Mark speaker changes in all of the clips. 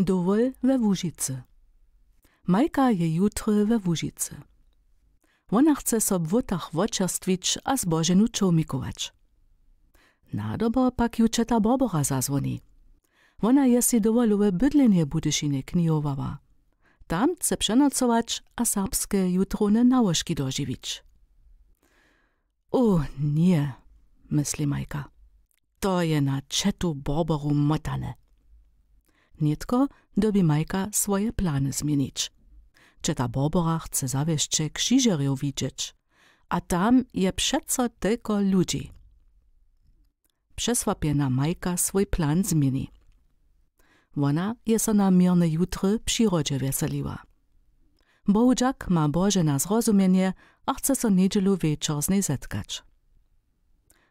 Speaker 1: Dovolj v Vužice. Majka je jutro v Vužice. Ona chce sob votah vočastvič a zboženu čomikovač. Nadobo pak ju četa Bobora zazvoni. Ona je si dovoluje bydlenie budešine knihovava. Tam se přenocovač a sapske jutrone naložky doživič. O, nie, myslí Majka. To je na četu Boboru motane. Nitko dobi Majka swoje plany zmienić. Czy ta Bobora chce zawieźć się widzieć, a tam je przeco tylko ludzi. Przesłapiona Majka swój plan zmieni. Ona je so na mierne jutry przyrodzie weseliła. Bołdziak ma Boże na zrozumienie, a chce so niedzielu wieczor z niej zetkać.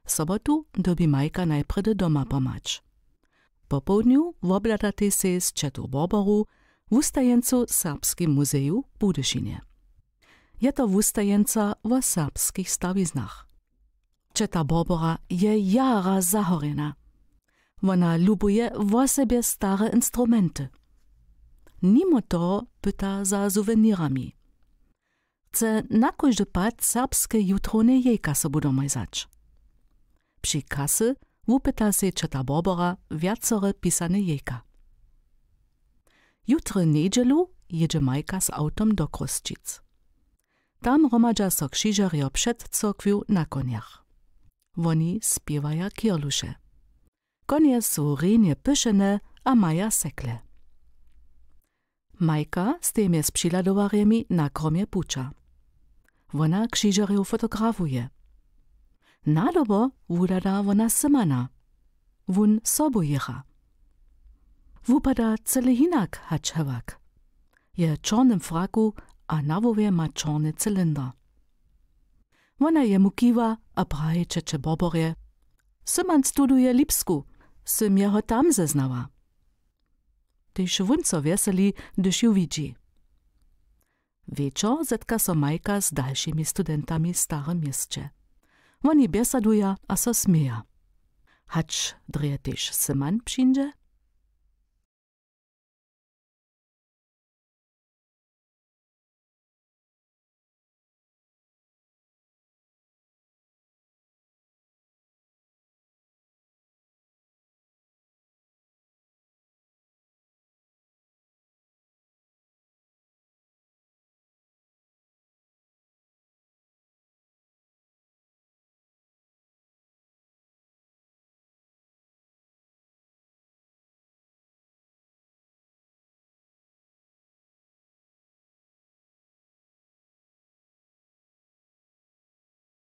Speaker 1: W sobotu dobi Majka najpredy doma pomacz. Po południu w se z Četoboboru w ustajencu Serbskim Muzeju w Budyszynie. Je to wustajenca w serbskich stawiznach. Četa Bobora je jara zahorena. Ona lubuje w sobie stare instrumenty. Mimo to pyta za suwenirami. Chce na każdy pad serbskie jutrone jej kasę domajzać. Przy kasy – wupyta se četa Barbara viacore pisane jejka. Jutro nedželu jedzie Majka z autom do Krosčic. Tam romadža so kšižarjo przed cokviu na koniach. Woni spiewaja kierlusze. Konie są renje pyszene, a maja sekle. Majka z tymi z na kromie pucza. Wona krzyżerów fotografuje. Nadobo wudada wona semana, wun sobojecha. Wupada celehinak haczewak. Je czornym fraku, a nawowie ma czorny cylinder. Wona jemu kiwa, a praje czecze boborje. Syman studuje Lipsku, sym jeho tam zeznała. Tyż wunco weseli, gdyż ją widzi. Wieczor zetka so Majka z dalszymi studentami w Starym Mieście. oni besadu ja a so smija. Hač drejetiš se manj